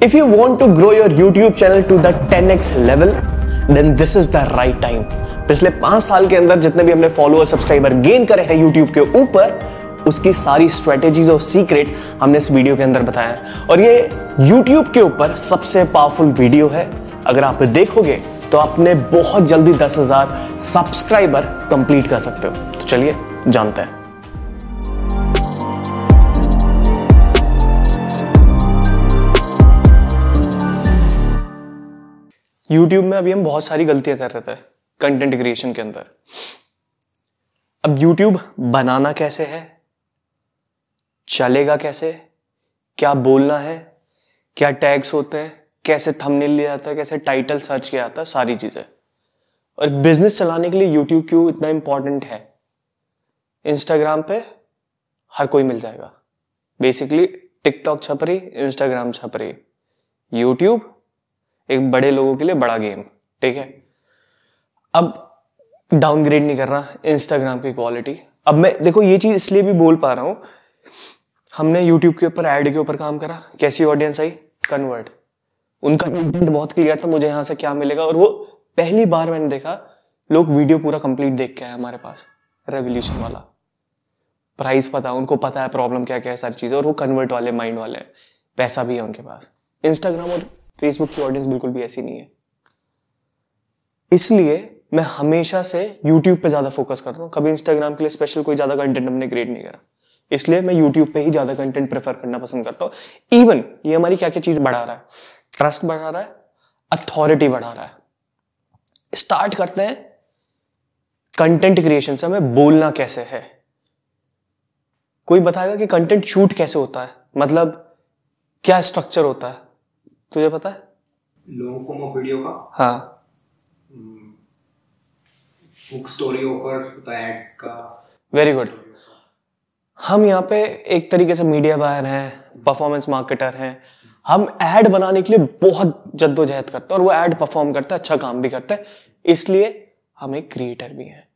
If you want to grow your YouTube channel to the 10x level, then this is the right time. पिछले पांच साल के अंदर जितने भी हमने फॉलोअर सब्सक्राइबर गेन करे हैं YouTube के ऊपर उसकी सारी स्ट्रेटेजीज और सीक्रेट हमने इस वीडियो के अंदर बताया है और ये YouTube के ऊपर सबसे पावरफुल वीडियो है अगर आप देखोगे तो आपने बहुत जल्दी 10,000 सब्सक्राइबर कंप्लीट कर सकते हो तो चलिए जानते हैं यूट्यूब में अभी हम बहुत सारी गलतियां कर रहे थे कंटेंट क्रिएशन के अंदर अब यूट्यूब बनाना कैसे है चलेगा कैसे क्या बोलना है क्या टैग्स होते हैं कैसे थंबनेल लिया जाता है कैसे टाइटल सर्च किया जाता है सारी चीज़ें और बिजनेस चलाने के लिए यूट्यूब क्यों इतना इंपॉर्टेंट है इंस्टाग्राम पे हर कोई मिल जाएगा बेसिकली टिकटॉक छप रही इंस्टाग्राम छप रही यूट्यूब एक बड़े लोगों के लिए बड़ा गेम ठीक है अब डाउनग्रेड नहीं कर रहा इंस्टाग्राम की क्वालिटी अब मैं देखो ये चीज़ इसलिए भी बोल पा रहा हूं हमने यूट्यूब के ऊपर एड के ऊपर काम करा कैसी ऑडियंस आई कन्वर्ट उनका इंटेंट बहुत क्लियर था मुझे यहां से क्या मिलेगा और वो पहली बार मैंने देखा लोग वीडियो पूरा कंप्लीट देख के आए हमारे पास रेवोल्यूशन वाला प्राइस पता उनको पता है प्रॉब्लम क्या क्या है सारी चीज़ें और वो कन्वर्ट वाले माइंड वाले पैसा भी है उनके पास इंस्टाग्राम और फेसबुक की ऑडियंस बिल्कुल भी ऐसी नहीं है इसलिए मैं हमेशा से यूट्यूब पे ज्यादा फोकस कर रहा हूँ कभी इंस्टाग्राम के लिए स्पेशल कोई ज्यादा कंटेंट हमने क्रिएट नहीं करा इसलिए मैं यूट्यूब पे ही ज्यादा कंटेंट प्रेफर करना पसंद करता हूँ इवन ये हमारी क्या क्या चीज बढ़ा रहा है ट्रस्ट बढ़ा रहा है अथॉरिटी बढ़ा रहा है स्टार्ट करते हैं कंटेंट क्रिएशन से हमें बोलना कैसे है कोई बताएगा कि कंटेंट शूट कैसे होता है मतलब क्या स्ट्रक्चर होता है तुझे पता है लॉन्ग फॉर्म ऑफ वीडियो का हाँ बुक स्टोरी ऑफर एड्स का वेरी गुड हम यहाँ पे एक तरीके से मीडिया बायर हैं परफॉर्मेंस मार्केटर हैं हम एड बनाने के लिए बहुत जद्दोजहद करते हैं और वो एड परफॉर्म करते हैं अच्छा काम भी करते हैं इसलिए हम एक क्रिएटर भी हैं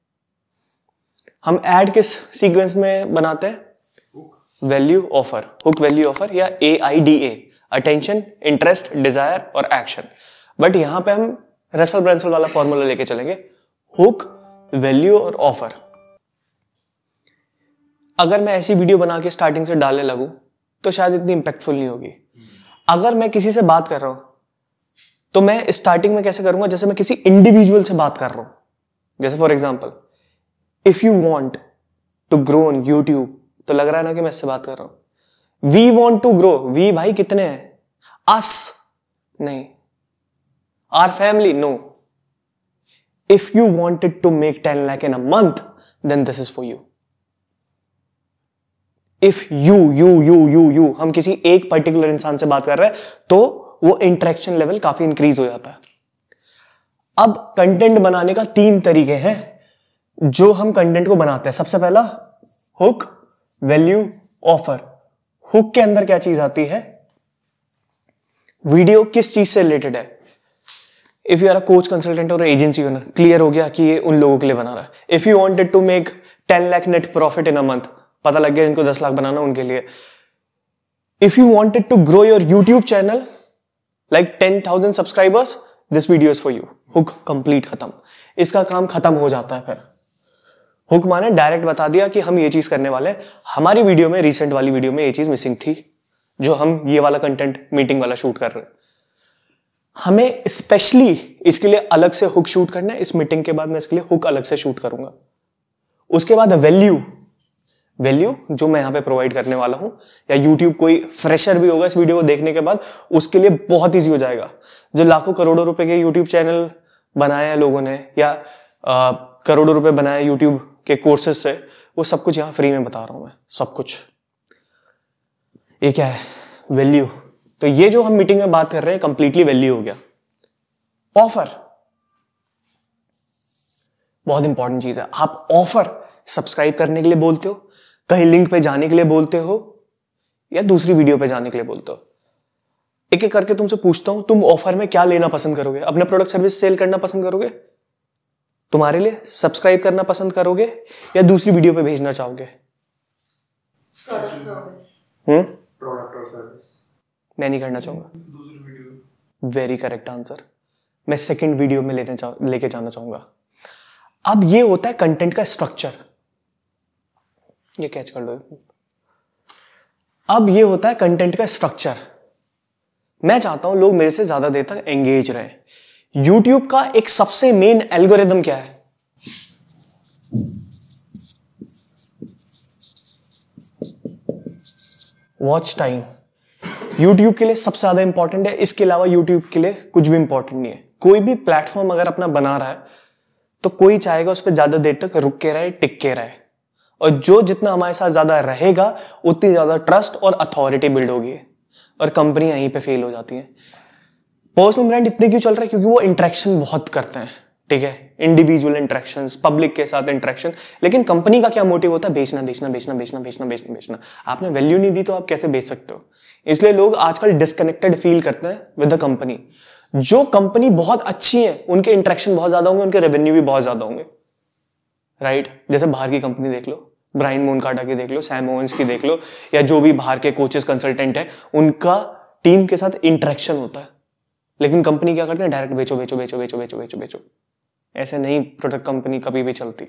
हम एड किस सीक्वेंस में बनाते हैं value offer hook value offer या A I D A attention interest desire और एक्शन बट यहां पे हम रसल ब्रांसल वाला फॉर्मूला लेके चलेंगे हुक वैल्यू और ऑफर अगर मैं ऐसी वीडियो बना के स्टार्टिंग से डालने लगू तो शायद इतनी इंपैक्टफुल नहीं होगी अगर मैं किसी से बात कर रहा हूं तो मैं स्टार्टिंग में कैसे करूंगा जैसे मैं किसी इंडिविजुअल से बात कर रहा हूं जैसे for example if you want to grow on YouTube तो लग रहा है ना कि मैं इससे बात कर रहा हूं we want to grow we भाई कितने हैं अस नहीं are family no if you wanted to make ten lakh in a month then this is for you if you you you you you हम किसी एक पर्टिकुलर इंसान से बात कर रहे हैं तो वो इंटरेक्शन लेवल काफी इंक्रीज हो जाता है अब कंटेंट बनाने का तीन तरीके हैं जो हम कंटेंट को बनाते हैं सबसे पहला हुक वैल्यू ऑफर हुक के अंदर क्या चीज आती है वीडियो किस चीज से रिलेटेड है if you are a coach consultant और एजेंसी ओनर क्लियर हो गया कि ये उन लोगों के लिए बना रहा है if you wanted to make ten lakh net profit in a month पता लग गया इनको दस लाख बनाना उनके लिए if you wanted to grow your YouTube channel like ten thousand subscribers this video is for you hook complete खत्म इसका काम खत्म हो जाता है फिर हुक्मा ने डायरेक्ट बता दिया कि हम ये चीज करने वाले हैं हमारी वीडियो में रिसेंट वाली वीडियो में ये चीज मिसिंग थी जो हम ये वाला कंटेंट मीटिंग वाला शूट कर रहे हैं हमें स्पेशली इसके लिए अलग से हुक शूट करना है इस मीटिंग के बाद मैं इसके लिए हुक अलग से शूट करूंगा उसके बाद वैल्यू वैल्यू जो मैं यहां पे प्रोवाइड करने वाला हूं या यूट्यूब कोई फ्रेशर भी होगा इस वीडियो को देखने के बाद उसके लिए बहुत ईजी हो जाएगा जो लाखों करोड़ों रुपए के यूट्यूब चैनल बनाए हैं लोगों ने या आ, करोड़ों रुपए बनाए यूट्यूब के कोर्सेज से वो सब कुछ यहाँ फ्री में बता रहा हूँ मैं सब कुछ ये क्या है वैल्यू तो ये जो हम मीटिंग में बात कर रहे हैं कंप्लीटली वैल्यू हो गया ऑफर बहुत इंपॉर्टेंट चीज है आप ऑफर सब्सक्राइब करने के लिए बोलते हो कहीं लिंक पे जाने के लिए बोलते हो या दूसरी वीडियो पे जाने के लिए बोलते हो एक एक करके तुमसे पूछता हूं तुम ऑफर में क्या लेना पसंद करोगे अपना प्रोडक्ट सर्विस सेल करना पसंद करोगे तुम्हारे लिए सब्सक्राइब करना पसंद करोगे या दूसरी वीडियो पे भेजना चाहोगे हम्म? मैं नहीं करना चाहूंगा वेरी करेक्ट आंसर मैं सेकंड वीडियो में लेने लेके जाना चाहूंगा अब ये होता है कंटेंट का स्ट्रक्चर ये कैच कर लो अब ये होता है कंटेंट का स्ट्रक्चर मैं चाहता हूं लोग मेरे से ज्यादा देर तक एंगेज रहें यूट्यूब का एक सबसे मेन एल्गोरिदम क्या है वॉच टाइम यूट्यूब के लिए सबसे ज्यादा इंपॉर्टेंट है इसके अलावा यूट्यूब के लिए कुछ भी इंपॉर्टेंट नहीं है कोई भी प्लेटफॉर्म अगर अपना बना रहा है तो कोई चाहेगा उस पर ज्यादा देर तक रुक के रहे टिक के रहे और जो जितना हमारे साथ ज्यादा रहेगा उतनी ज्यादा ट्रस्ट और अथॉरिटी बिल्ड होगी और कंपनियां यहीं पे फेल हो जाती है पर्सनल ब्रांड इतने क्यों चल रहा है क्योंकि वो इंट्रैक्शन बहुत करते हैं ठीक है इंडिविजुअल इंट्रैक्शन पब्लिक के साथ इंट्रैक्शन लेकिन कंपनी का क्या मोटिव होता है बेचना बेचना बेचना बेचना बेचना बेचना बेचना आपने वैल्यू नहीं दी तो आप कैसे बेच सकते हो इसलिए लोग आजकल डिस्कनेक्टेड फील करते हैं विद द कंपनी जो कंपनी बहुत अच्छी है उनके इंट्रैक्शन बहुत ज्यादा होंगे उनके रेवेन्यू भी बहुत ज्यादा होंगे राइट जैसे बाहर की कंपनी देख लो ब्राइन मोनकाटा की देख लो सैम ओवंस की देख लो या जो भी बाहर के कोचेस कंसल्टेंट है उनका टीम के साथ इंट्रैक्शन होता है लेकिन कंपनी क्या करते हैं डायरेक्ट बेचो बेचो बेचो बेचो बेचो बेचो बेचो ऐसे नहीं प्रोडक्ट कंपनी कभी भी चलती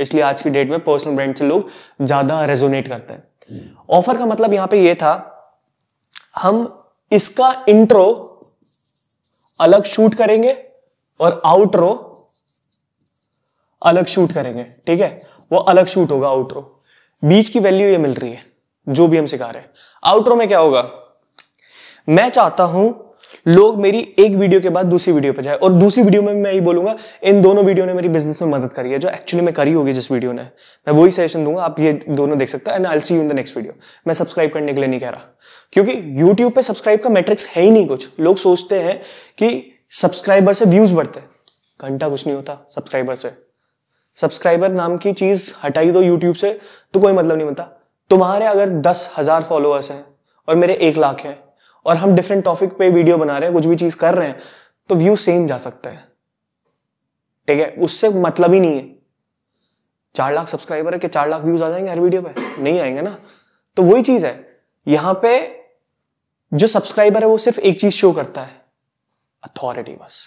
इसलिए आज की डेट में पर्सनल ब्रांड से लोग ज्यादा रेजोनेट करते हैं ऑफर का मतलब यहां पे ये था हम इसका इंट्रो अलग शूट करेंगे और आउट्रो अलग शूट करेंगे ठीक है वो अलग शूट होगा आउट्रो बीच की वैल्यू ये मिल रही है जो भी हम सिखा रहे हैं आउट्रो में क्या होगा मैं चाहता हूं लोग मेरी एक वीडियो के बाद दूसरी वीडियो पर जाए और दूसरी वीडियो में मैं यही बोलूंगा इन दोनों वीडियो ने मेरी बिजनेस में मदद करी है जो एक्चुअली में करी होगी जिस वीडियो ने मैं वही सजेशन दूंगा आप ये दोनों देख सकते हो and I see you in the next video मैं सब्सक्राइब करने के लिए नहीं कह रहा क्योंकि यूट्यूब पर सब्सक्राइब का मैट्रिक्स है ही नहीं कुछ लोग सोचते हैं कि सब्सक्राइबर से व्यूज बढ़ते घंटा कुछ नहीं होता सब्सक्राइबर से सब्सक्राइबर नाम की चीज हटाई दो यूट्यूब से तो कोई मतलब नहीं बनता तुम्हारे अगर दस हजार फॉलोअर्स हैं और मेरे एक लाख हैं और हम डिफरेंट टॉपिक पे वीडियो बना रहे हैं कुछ भी चीज कर रहे हैं तो व्यू सेम जा सकता है ठीक है उससे मतलब ही नहीं है चार लाख सब्सक्राइबर है कि चार लाख व्यूज आ जाएंगे हर वीडियो पे नहीं आएंगे ना तो वही चीज है यहां पे जो सब्सक्राइबर है वो सिर्फ एक चीज शो करता है अथॉरिटी बस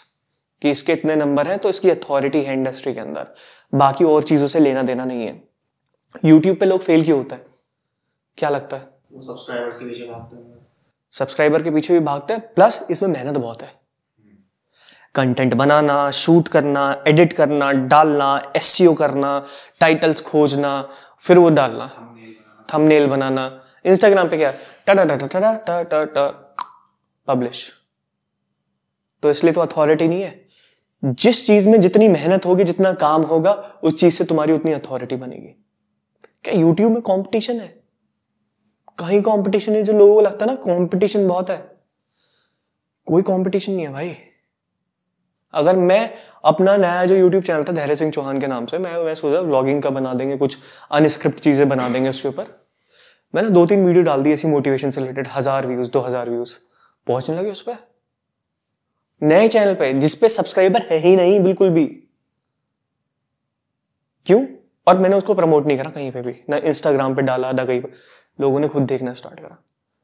कि इसके इतने नंबर हैं तो इसकी अथॉरिटी है इंडस्ट्री के अंदर बाकी और चीजों से लेना देना नहीं है यूट्यूब पे लोग फेल क्यों होता है क्या लगता है के हैं सब्सक्राइबर के पीछे भी भागते हैं प्लस इसमें मेहनत बहुत है कंटेंट बनाना शूट करना एडिट करना डालना एस e करना टाइटल्स खोजना फिर वो डालना थंबनेल बनाना इंस्टाग्राम पे क्या टा टा टा टा टा टा पब्लिश तो इसलिए तो अथॉरिटी नहीं है जिस चीज में जितनी मेहनत होगी जितना काम होगा उस चीज से तुम्हारी उतनी अथॉरिटी बनेगी क्या यूट्यूब में कंपटीशन है कहीं कंपटीशन है जो लोगों को लगता है ना कंपटीशन बहुत है कोई कंपटीशन नहीं है भाई अगर मैं अपना नया जो YouTube चैनल था धैर्य सिंह चौहान के नाम से मैं मैं सोचा व्लॉगिंग का बना देंगे कुछ अनस्क्रिप्ट चीजें बना देंगे उसके ऊपर मैंने दो तीन वीडियो डाल दी ऐसी मोटिवेशन से रिलेटेड हजार व्यूज दो हजार व्यूज पहुंचने लगे उस पर नए चैनल पे जिसपे सब्सक्राइबर है ही नहीं बिल्कुल भी क्यों और मैंने उसको प्रमोट नहीं करा कहीं पे भी ना इंस्टाग्राम पे डाला ना कहीं पर लोगों ने खुद देखना स्टार्ट करा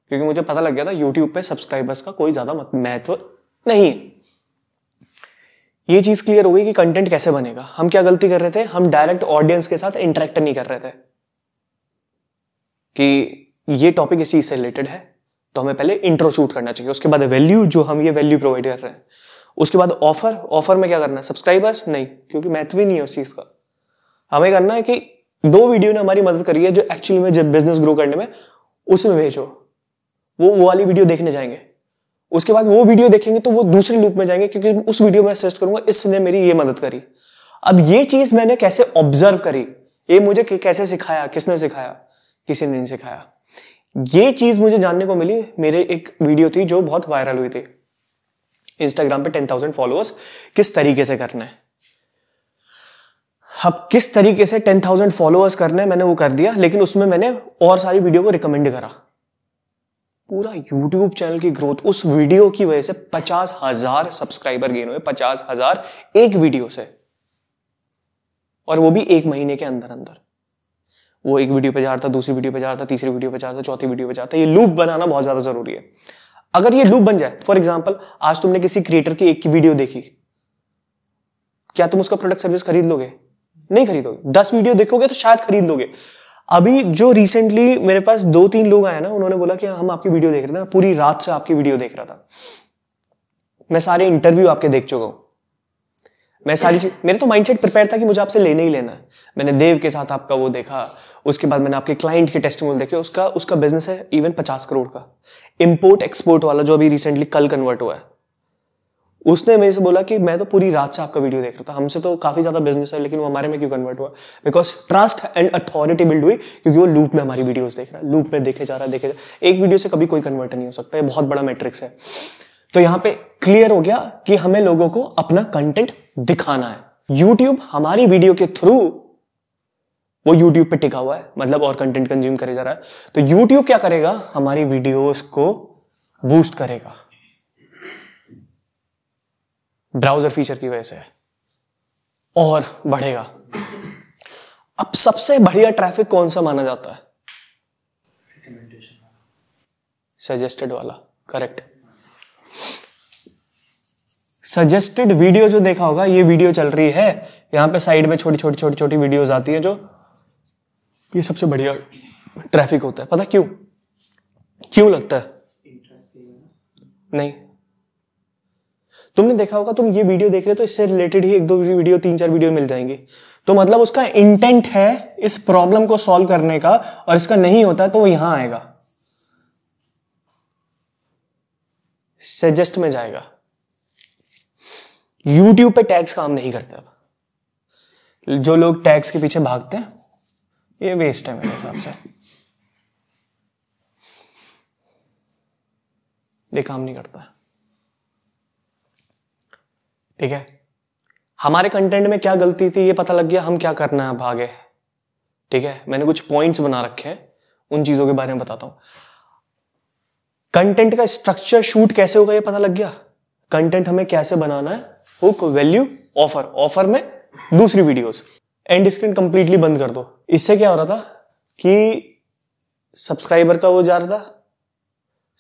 क्योंकि मुझे पता लग गया था यूट्यूब पे सब्सक्राइबर्स का कोई ज्यादा महत्व नहीं है ये चीज क्लियर हो गई कि कंटेंट कैसे बनेगा हम क्या गलती कर रहे थे हम डायरेक्ट ऑडियंस के साथ इंटरेक्ट नहीं कर रहे थे कि ये टॉपिक इस चीज से रिलेटेड है तो हमें पहले इंट्रो शूट करना चाहिए उसके बाद वैल्यू जो हम ये वैल्यू प्रोवाइड कर रहे हैं उसके बाद ऑफर ऑफर में क्या करना है सब्सक्राइबर्स नहीं क्योंकि महत्व ही नहीं है उस चीज का हमें करना है कि दो वीडियो ने हमारी मदद करी है जो एक्चुअली में जब बिजनेस ग्रो करने में उसमें भेजो वो वो वाली वीडियो देखने जाएंगे उसके बाद वो वीडियो देखेंगे तो वो दूसरे लूप में जाएंगे क्योंकि उस वीडियो में सजेस्ट करूंगा इसने मेरी ये मदद करी अब ये चीज मैंने कैसे ऑब्जर्व करी ये मुझे कैसे सिखाया किसने सिखाया किसी ने नहीं सिखाया ये चीज मुझे जानने को मिली मेरे एक वीडियो थी जो बहुत वायरल हुई थी इंस्टाग्राम पे टेन थाउजेंड फॉलोअर्स किस तरीके से करना है अब किस तरीके से टेन थाउजेंड फॉलोअर्स करने मैंने वो कर दिया लेकिन उसमें मैंने और सारी वीडियो को रिकमेंड करा पूरा यूट्यूब चैनल की ग्रोथ उस वीडियो की वजह से पचास हजार सब्सक्राइबर गेन हुए पचास हजार एक वीडियो से और वो भी एक महीने के अंदर अंदर वो एक वीडियो पे जा रहा था दूसरी वीडियो पे जा रहा था तीसरी वीडियो पे जा रहा था चौथी वीडियो पे जा रहा था ये लूप बनाना बहुत ज्यादा जरूरी है अगर ये लूप बन जाए फॉर एग्जाम्पल आज तुमने किसी क्रिएटर की एक की वीडियो देखी क्या तुम उसका प्रोडक्ट सर्विस खरीद लोगे नहीं खरीदोगे दस वीडियो देखोगे तो शायद खरीद लोगे अभी जो रिसेंटली मेरे पास दो तीन लोग आए ना उन्होंने बोला कि हम आपकी वीडियो देख रहे थे ना पूरी रात से आपकी वीडियो देख रहा था मैं सारे इंटरव्यू आपके देख चुका हूं मैं सारी चीज मेरे तो माइंडसेट प्रिपेयर था कि मुझे आपसे लेने ही लेना है मैंने देव के साथ आपका वो देखा उसके बाद मैंने आपके क्लाइंट के टेस्टिमोल देखे उसका उसका बिजनेस है इवन पचास करोड़ का इम्पोर्ट एक्सपोर्ट वाला जो अभी रिसेंटली कल कन्वर्ट हुआ है उसने मेरे से बोला कि मैं तो पूरी रात से आपका वीडियो देख रहा था हमसे तो काफी ज्यादा बिजनेस है लेकिन वो हमारे में क्यों कन्वर्ट हुआ because trust and authority build हुई क्योंकि वो लूप में हमारी वीडियोस देख रहा है लूप में देखे जा रहा है देखे जा रहा है एक वीडियो से कभी कोई कन्वर्ट नहीं हो सकता ये बहुत बड़ा मैट्रिक्स है तो यहाँ पे क्लियर हो गया कि हमें लोगों को अपना कंटेंट दिखाना है यूट्यूब हमारी वीडियो के थ्रू वो यूट्यूब पे टिका हुआ है मतलब और कंटेंट कंज्यूम करे जा रहा है तो यूट्यूब क्या करेगा हमारी वीडियोस को बूस्ट करेगा ब्राउजर फीचर की वजह से और बढ़ेगा अब सबसे बढ़िया ट्रैफिक कौन सा माना जाता है सजेस्टेड वाला करेक्ट सजेस्टेड वीडियो जो देखा होगा ये वीडियो चल रही है यहां पे साइड में छोटी छोटी छोटी छोटी वीडियोस आती हैं जो ये सबसे बढ़िया ट्रैफिक होता है पता क्यों क्यों लगता है नहीं तुमने देखा होगा तुम ये वीडियो देख रहे हो तो इससे रिलेटेड ही एक दो वीडियो तीन चार वीडियो मिल जाएंगे तो मतलब उसका इंटेंट है इस प्रॉब्लम को सॉल्व करने का और इसका नहीं होता तो वो यहां आएगा सजेस्ट में जाएगा यूट्यूब पे टैक्स काम नहीं करते अब जो लोग टैक्स के पीछे भागते हैं ये वेस्ट है मेरे हिसाब से ये काम नहीं करता है ठीक है हमारे कंटेंट में क्या गलती थी ये पता लग गया हम क्या करना है भागे ठीक है मैंने कुछ पॉइंट्स बना रखे हैं उन चीजों के बारे में बताता हूं कंटेंट का स्ट्रक्चर शूट कैसे होगा ये पता लग गया कंटेंट हमें कैसे बनाना है हुक वैल्यू ऑफर ऑफर में दूसरी वीडियोस एंड स्क्रीन कंप्लीटली बंद कर दो इससे क्या हो रहा था कि सब्सक्राइबर का वो जा रहा था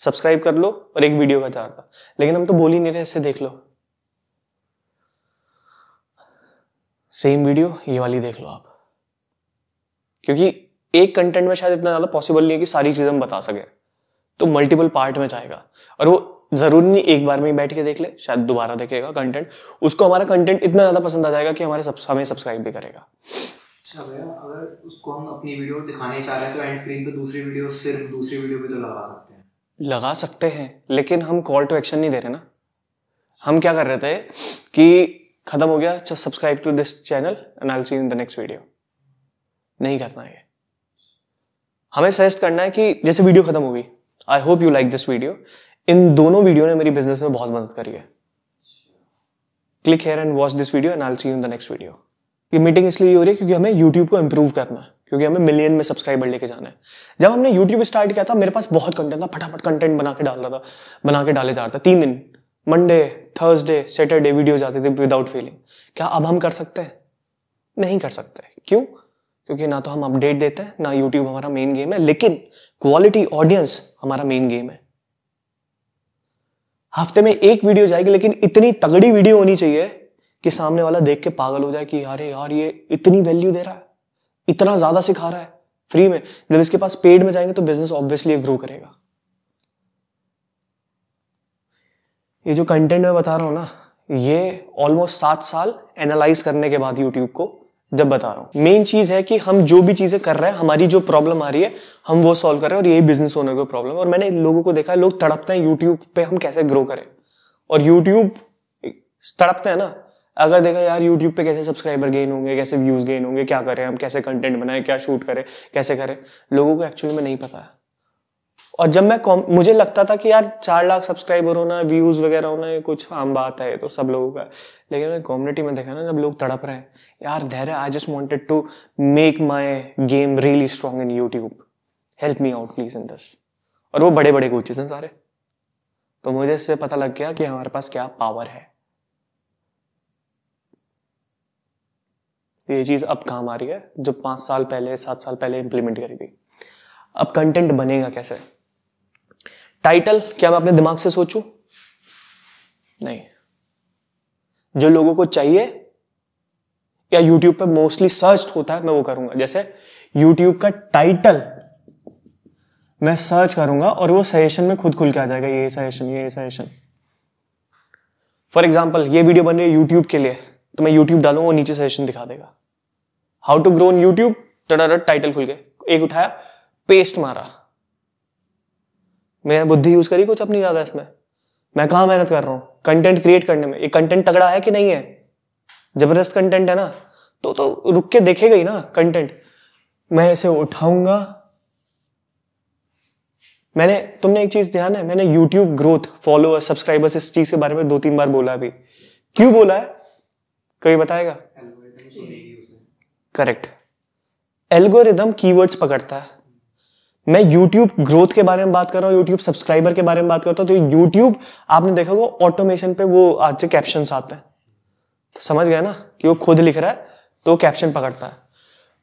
सब्सक्राइब कर लो और एक वीडियो का जा रहा था लेकिन हम तो बोल ही नहीं रहे इससे देख लो सेम वीडियो ये वाली देख लो आप क्योंकि एक कंटेंट में शायद इतना ज्यादा पॉसिबल नहीं है कि सारी चीजें हम बता सके तो मल्टीपल पार्ट में जाएगा और वो जरूरी नहीं एक बार में ही बैठ के देख ले शायद दोबारा देखेगा कंटेंट उसको हमारा कंटेंट इतना ज्यादा पसंद आ जाएगा कि हमारे सब हमें सब्सक्राइब भी करेगा अच्छा तो तो लगा सकते हैं लेकिन हम कॉल टू एक्शन नहीं दे रहे ना हम क्या कर रहे थे कि खत्म हो गया just subscribe to this channel and I see in the next video नहीं करना है हमें सजेस्ट करना है कि जैसे वीडियो खत्म हो गई I hope you like this video इन दोनों वीडियो ने मेरी बिजनेस में बहुत मदद करी है click here and watch this video and I see in the next video ये मीटिंग इसलिए हो रही है क्योंकि हमें यूट्यूब को इंप्रूव करना है क्योंकि हमें मिलियन में सब्सक्राइबर लेके जाना है जब हमने यूट्यूब स्टार्ट किया था मेरे पास बहुत कंटेंट था फटाफट कंटेंट बना के डाल रहा था बना के डाले जा रहा था तीन दिन मंडे थर्सडे सैटरडे वीडियोज आते थे विदाउट फेलिंग क्या अब हम कर सकते हैं नहीं कर सकते क्यों क्योंकि ना तो हम अपडेट देते हैं ना यूट्यूब हमारा मेन गेम है लेकिन क्वालिटी ऑडियंस हमारा मेन गेम है हफ्ते में एक वीडियो जाएगी लेकिन इतनी तगड़ी वीडियो होनी चाहिए कि सामने वाला देख के पागल हो जाए कि यार यार ये इतनी वैल्यू दे रहा है इतना ज्यादा सिखा रहा है फ्री में जब इसके पास पेड में जाएंगे तो बिजनेस ऑब्वियसली ग्रो करेगा ये जो कंटेंट मैं बता रहा हूँ ना ये ऑलमोस्ट सात साल एनालाइज करने के बाद यूट्यूब को जब बता रहा हूँ मेन चीज़ है कि हम जो भी चीज़ें कर रहे हैं हमारी जो प्रॉब्लम आ रही है हम वो सॉल्व कर रहे हैं और यही बिजनेस ओनर को प्रॉब्लम है और मैंने लोगों को देखा है लोग तड़पते हैं यूट्यूब पे हम कैसे ग्रो करें और यूट्यूब तड़पते हैं ना अगर देखा यार यूट्यूब पे कैसे सब्सक्राइबर गेन होंगे कैसे व्यूज़ गेन होंगे क्या करें हम कैसे कंटेंट बनाएं क्या शूट करें कैसे करें लोगों को एक्चुअली में नहीं पता है और जब मैं मुझे लगता था कि यार चार लाख सब्सक्राइबर होना व्यूज वगैरह होना ये कुछ आम बात है तो सब लोगों का लेकिन मैं कम्युनिटी में देखा ना जब लोग तड़प रहे हैं यार धैर्य I just wanted to make my game really strong in YouTube help me out please in this और वो बड़े बड़े कोचेज हैं सारे तो मुझे इससे पता लग गया कि हमारे पास क्या पावर है ये चीज अब काम आ रही है जो पांच साल पहले सात साल पहले इंप्लीमेंट करी थी अब कंटेंट बनेगा कैसे टाइटल क्या मैं अपने दिमाग से सोचू नहीं जो लोगों को चाहिए या YouTube पे मोस्टली सर्च होता है मैं वो करूंगा जैसे YouTube का टाइटल मैं सर्च करूंगा और वो सजेशन में खुद खुल के आ जाएगा ये सजेशन ये सजेशन फॉर एग्जाम्पल ये वीडियो बन रही है यूट्यूब के लिए तो मैं यूट्यूब डालूंगा वो नीचे सजेशन दिखा देगा how to grow YouTube title खुल गए एक उठाया पेस्ट मारा मैं बुद्धि यूज करी कुछ अपनी ज्यादा इसमें मैं कहा मेहनत कर रहा हूँ कंटेंट क्रिएट करने में ये कंटेंट तगड़ा है कि नहीं है जबरदस्त कंटेंट है ना तो तो रुक के देखेगा ही ना कंटेंट मैं इसे उठाऊंगा मैंने तुमने एक चीज ध्यान है मैंने यूट्यूब ग्रोथ फॉलोअर सब्सक्राइबर्स इस चीज के बारे में दो तीन बार बोला अभी क्यों बोला है कभी बताएगा करेक्ट एल्गोरिदम कीवर्ड्स पकड़ता है मैं यूट्यूब ग्रोथ के बारे में बात कर रहा हूँ यूट्यूब सब्सक्राइबर के बारे में बात करता हूँ तो यूट्यूब आपने देखा होगा ऑटोमेशन पे वो आज से कैप्शन आते हैं तो समझ गए ना कि वो खुद लिख रहा है तो वो कैप्शन पकड़ता है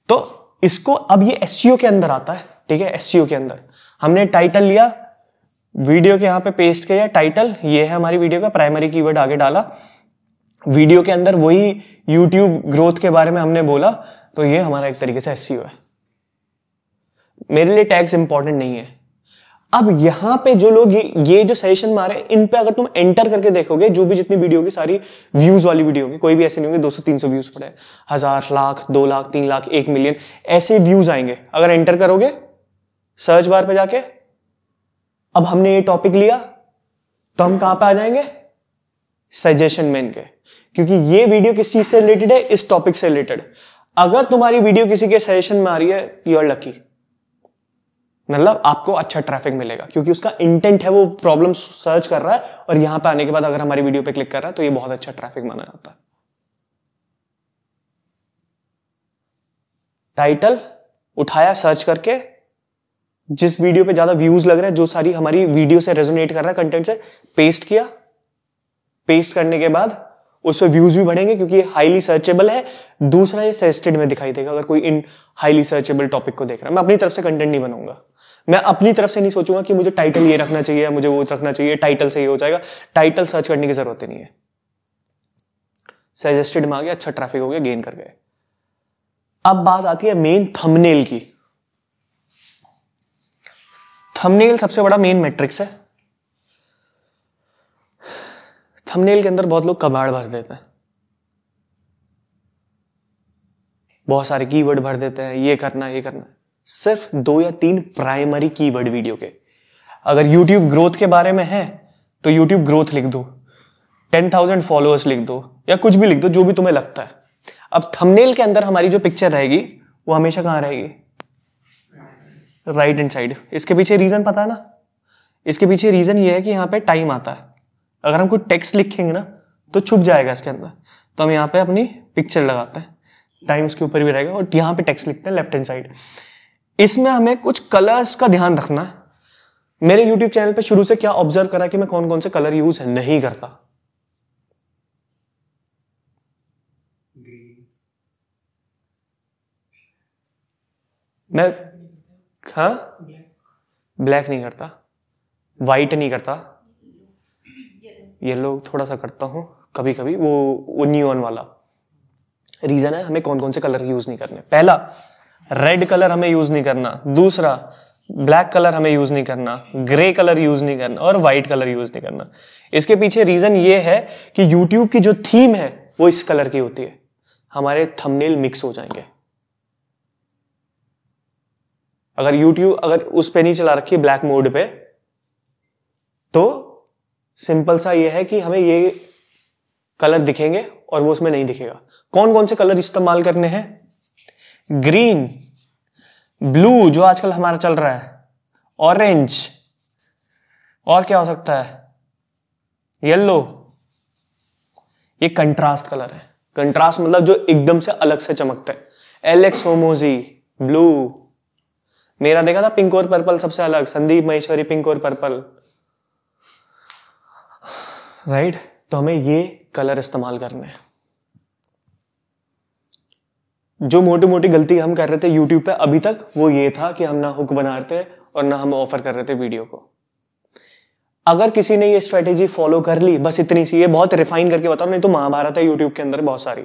तो इसको अब ये एस e के अंदर आता है ठीक है एस e के अंदर हमने टाइटल लिया वीडियो के यहाँ पे पेस्ट किया टाइटल ये है हमारी वीडियो का प्राइमरी कीवर्ड आगे डाला वीडियो के अंदर वही यूट्यूब ग्रोथ के बारे में हमने बोला तो ये हमारा एक तरीके से एस e है मेरे लिए टैक्स इंपॉर्टेंट नहीं है अब यहां पे जो लोग ये जो सजेशन मारे इन पे अगर तुम एंटर करके देखोगे जो भी जितनी वीडियो की सारी व्यूज वाली वीडियो होगी कोई भी ऐसे नहीं होंगे 200 300 व्यूज पड़े हजार लाख दो लाख तीन लाख एक मिलियन ऐसे व्यूज आएंगे अगर एंटर करोगे सर्च बार पे जाके अब हमने ये टॉपिक लिया तो हम कहां पे आ जाएंगे सजेशन में इनके क्योंकि ये वीडियो किस चीज से रिलेटेड है इस टॉपिक से रिलेटेड अगर तुम्हारी वीडियो किसी के सजेशन में आ रही है यू आर लकी मतलब आपको अच्छा ट्रैफिक मिलेगा क्योंकि उसका इंटेंट है वो प्रॉब्लम सर्च कर रहा है और यहां पे आने के बाद अगर हमारी वीडियो पे क्लिक कर रहा है तो ये बहुत अच्छा ट्रैफिक माना जाता है टाइटल उठाया सर्च करके जिस वीडियो पे ज्यादा व्यूज लग रहा है जो सारी हमारी वीडियो से रेजोनेट कर रहा है कंटेंट से पेस्ट किया पेस्ट करने के बाद उस पर व्यूज भी बढ़ेंगे क्योंकि ये हाईली सर्चेबल है दूसरा ये सजेस्टेड में दिखाई देगा अगर कोई इन हाईली सर्चेबल टॉपिक को देख रहा है मैं अपनी तरफ से कंटेंट नहीं बनाऊंगा मैं अपनी तरफ से नहीं सोचूंगा कि मुझे टाइटल ये रखना चाहिए मुझे वो रखना चाहिए टाइटल से ये हो जाएगा टाइटल सर्च करने की जरूरत ही नहीं है सजेस्टेड में आ गया अच्छा ट्रैफिक हो गया गेन कर गए अब बात आती है मेन थंबनेल की थंबनेल सबसे बड़ा मेन मैट्रिक्स है थंबनेल के अंदर बहुत लोग कबाड़ भर देते हैं बहुत सारे कीवर्ड भर देते हैं ये करना ये करना सिर्फ दो या तीन प्राइमरी कीवर्ड वीडियो के अगर YouTube ग्रोथ के बारे में है तो YouTube ग्रोथ लिख दो टेन थाउजेंड फॉलोअर्स लिख दो या कुछ भी लिख दो जो भी तुम्हें लगता है अब थंबनेल के अंदर हमारी जो पिक्चर रहेगी वो हमेशा कहां रहेगी राइट एंड साइड इसके पीछे रीजन पता है ना इसके पीछे रीजन ये है कि यहां पे टाइम आता है अगर हम कोई टेक्स्ट लिखेंगे ना तो छुप जाएगा इसके अंदर तो हम यहाँ पे अपनी पिक्चर लगाते हैं टाइम उसके ऊपर भी रहेगा और यहाँ पे टेक्स्ट लिखते हैं लेफ्ट हैंड साइड इसमें हमें कुछ कलर्स का ध्यान रखना है मेरे YouTube चैनल पे शुरू से क्या ऑब्जर्व करा कि मैं कौन कौन से कलर यूज नहीं करता मैं हा ब्लैक नहीं करता व्हाइट नहीं करता येलो थोड़ा सा करता हूं कभी कभी वो वो ऑन वाला रीजन है हमें कौन कौन से कलर यूज नहीं करने पहला रेड कलर हमें यूज नहीं करना दूसरा ब्लैक कलर हमें यूज नहीं करना ग्रे कलर यूज नहीं करना और व्हाइट कलर यूज नहीं करना इसके पीछे रीजन ये है कि यूट्यूब की जो थीम है वो इस कलर की होती है हमारे थंबनेल मिक्स हो जाएंगे अगर यूट्यूब अगर उस पे नहीं चला रखी ब्लैक मोड पे तो सिंपल सा ये है कि हमें ये कलर दिखेंगे और वो उसमें नहीं दिखेगा कौन कौन से कलर इस्तेमाल करने हैं ग्रीन ब्लू जो आजकल हमारा चल रहा है ऑरेंज और क्या हो सकता है येलो ये कंट्रास्ट कलर है कंट्रास्ट मतलब जो एकदम से अलग से चमकता है एलेक्स होमोजी ब्लू मेरा देखा था पिंक और पर्पल सबसे अलग संदीप महेश्वरी पिंक और पर्पल राइट right? तो हमें ये कलर इस्तेमाल करने हैं जो मोटी मोटी गलती हम कर रहे थे यूट्यूब पे अभी तक वो ये था कि हम ना हुक बना रहे थे और ना हम ऑफर कर रहे थे वीडियो को अगर किसी ने ये स्ट्रेटेजी फॉलो कर ली बस इतनी सी ये बहुत रिफाइन करके बताओ नहीं तो महाभारत है यूट्यूब के अंदर बहुत सारी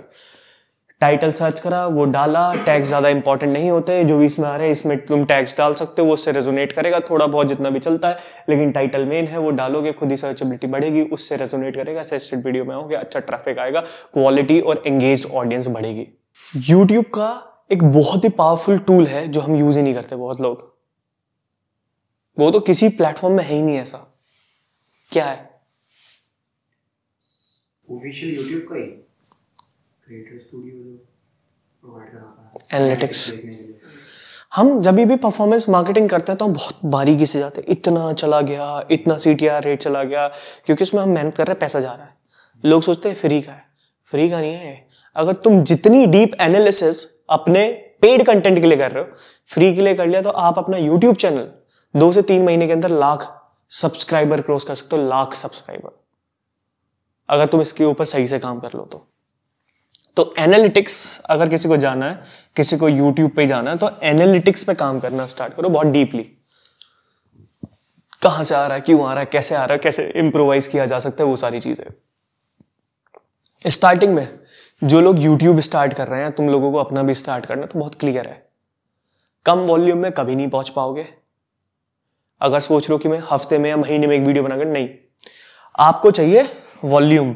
टाइटल सर्च करा वो डाला टैग्स ज़्यादा इंपॉर्टेंट नहीं होते जो भी इसमें आ रहे हैं इसमें तुम टैग्स डाल सकते हो वो उससे रेजोनेट करेगा थोड़ा बहुत जितना भी चलता है लेकिन टाइटल मेन है वो डालोगे खुद ही सर्चेबिलिटी बढ़ेगी उससे रेजोनेट करेगा सजेस्टेड वीडियो में आओगे अच्छा ट्रैफिक आएगा क्वालिटी और एंगेज ऑडियंस बढ़ेगी यूट्यूब का एक बहुत ही पावरफुल टूल है जो हम यूज ही नहीं करते बहुत लोग वो तो किसी प्लेटफॉर्म में है ही नहीं ऐसा क्या है ऑफिशियल यूट्यूब का ही क्रिएटर स्टूडियो एनालिटिक्स हम जब भी परफॉर्मेंस मार्केटिंग करते हैं तो हम बहुत बारीकी से जाते हैं इतना चला गया इतना सी रेट चला गया क्योंकि उसमें हम मेहनत कर रहे हैं पैसा जा रहा है लोग सोचते हैं फ्री का है फ्री का नहीं है अगर तुम जितनी डीप एनालिसिस अपने पेड कंटेंट के लिए कर रहे हो फ्री के लिए कर लिया तो आप अपना यूट्यूब चैनल दो से तीन महीने के अंदर लाख सब्सक्राइबर क्रॉस कर सकते हो लाख सब्सक्राइबर अगर तुम इसके ऊपर सही से काम कर लो तो तो एनालिटिक्स अगर किसी को जाना है किसी को यूट्यूब पे जाना है तो एनालिटिक्स पे काम करना स्टार्ट करो बहुत डीपली कहां से आ रहा है क्यों आ रहा है कैसे आ रहा है कैसे इंप्रोवाइज किया जा सकता है वो सारी चीजें स्टार्टिंग में जो लोग यूट्यूब स्टार्ट कर रहे हैं तुम लोगों को अपना भी स्टार्ट करना तो बहुत क्लियर है कम वॉल्यूम में कभी नहीं पहुंच पाओगे अगर सोच रहे हो कि मैं हफ्ते में या महीने में एक वीडियो बनाकर नहीं आपको चाहिए वॉल्यूम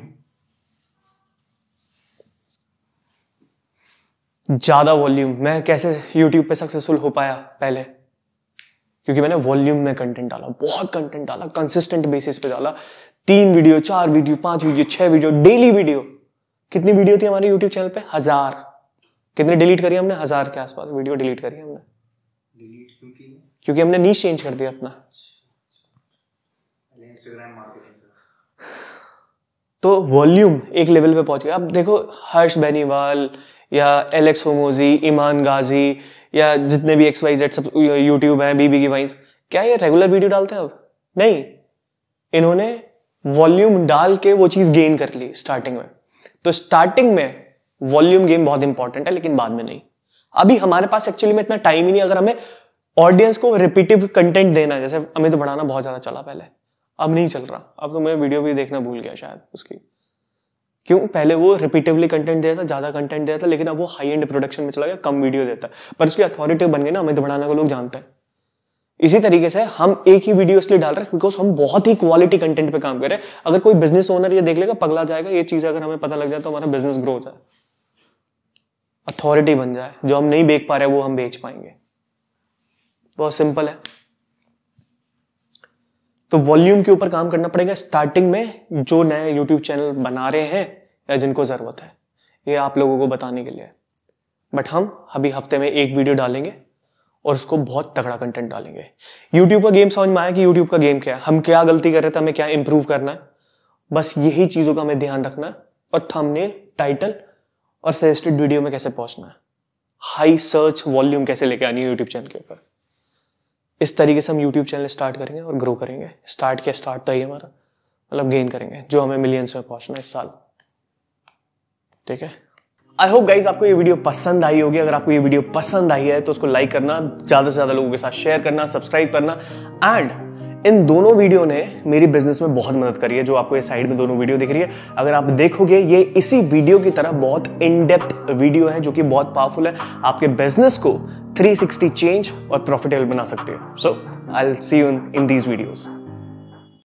ज्यादा वॉल्यूम मैं कैसे यूट्यूब पे सक्सेसफुल हो पाया पहले क्योंकि मैंने वॉल्यूम में कंटेंट डाला बहुत कंटेंट डाला कंसिस्टेंट बेसिस पे डाला तीन वीडियो चार वीडियो पांच वीडियो छह वीडियो डेली वीडियो कितनी वीडियो थी हमारे यूट्यूब चैनल पे हजार कितने डिलीट करी हमने हजार के आसपास वीडियो डिलीट करी हमने क्योंकि? क्योंकि हमने नीच चेंज कर दिया अपना अच्छा, अच्छा। तो वॉल्यूम एक लेवल पे पहुंच गया अब देखो हर्ष बेनीवाल या एलेक्स होमोजी ईमान गाजी या जितने भी एक्स वाई जेड सब यूट्यूब हैं बीबी की वाइंस क्या ये रेगुलर वीडियो डालते हैं अब नहीं इन्होंने वॉल्यूम डाल के वो चीज़ गेन कर ली स्टार्टिंग में तो स्टार्टिंग में वॉल्यूम गेम बहुत इंपॉर्टेंट है लेकिन बाद में नहीं अभी हमारे पास एक्चुअली में इतना टाइम ही नहीं अगर हमें ऑडियंस को रिपीटिव कंटेंट देना जैसे अमित बढ़ाना बहुत ज्यादा चला पहले अब नहीं चल रहा अब तो मैं वीडियो भी देखना भूल गया शायद उसकी क्यों पहले वो रिपीटिवली कंटेंट देता था ज्यादा कंटेंट देता था लेकिन अब वो हाई एंड प्रोडक्शन में चला गया कम वीडियो देता है पर उसकी अथॉरिटी बन गई ना अमित बढ़ाना को लोग जानते हैं इसी तरीके से हम एक ही वीडियो इसलिए डाल रहे हैं बिकॉज हम बहुत ही क्वालिटी कंटेंट पे काम कर रहे हैं अगर कोई बिजनेस ओनर ये देख लेगा पगला जाएगा ये चीज अगर हमें पता लग जाए तो हमारा बिजनेस ग्रो हो जाए अथॉरिटी बन जाए जो हम नहीं बेच पा रहे वो हम बेच पाएंगे बहुत सिंपल है तो वॉल्यूम के ऊपर काम करना पड़ेगा स्टार्टिंग में जो नए यूट्यूब चैनल बना रहे हैं या जिनको ज़रूरत है ये आप लोगों को बताने के लिए बट हम अभी हफ्ते में एक वीडियो डालेंगे और उसको बहुत तगड़ा कंटेंट डालेंगे यूट्यूब का गेम समझ में आया कि यूट्यूब का गेम क्या है हम क्या गलती कर रहे थे हमें क्या इंप्रूव करना है बस यही चीज़ों का हमें ध्यान रखना है और थमने टाइटल और सजेस्टेड वीडियो में कैसे पहुंचना है हाई सर्च वॉल्यूम कैसे लेके आनी है यूट्यूब चैनल के ऊपर इस तरीके से हम यूट्यूब चैनल स्टार्ट करेंगे और ग्रो करेंगे स्टार्ट के स्टार्ट तो ही हमारा मतलब गेन करेंगे जो हमें मिलियंस में पहुंचना है इस साल ठीक है आई होप गाइज आपको ये वीडियो पसंद आई होगी अगर आपको ये वीडियो पसंद आई है तो उसको लाइक करना ज़्यादा से ज़्यादा लोगों के साथ शेयर करना सब्सक्राइब करना एंड इन दोनों वीडियो ने मेरी बिजनेस में बहुत मदद करी है जो आपको ये साइड में दोनों वीडियो दिख रही है अगर आप देखोगे ये इसी वीडियो की तरह बहुत इन डेप्थ वीडियो है जो कि बहुत पावरफुल है आपके बिजनेस को 360 चेंज और प्रॉफिटेबल बना सकते हैं so I see you in these videos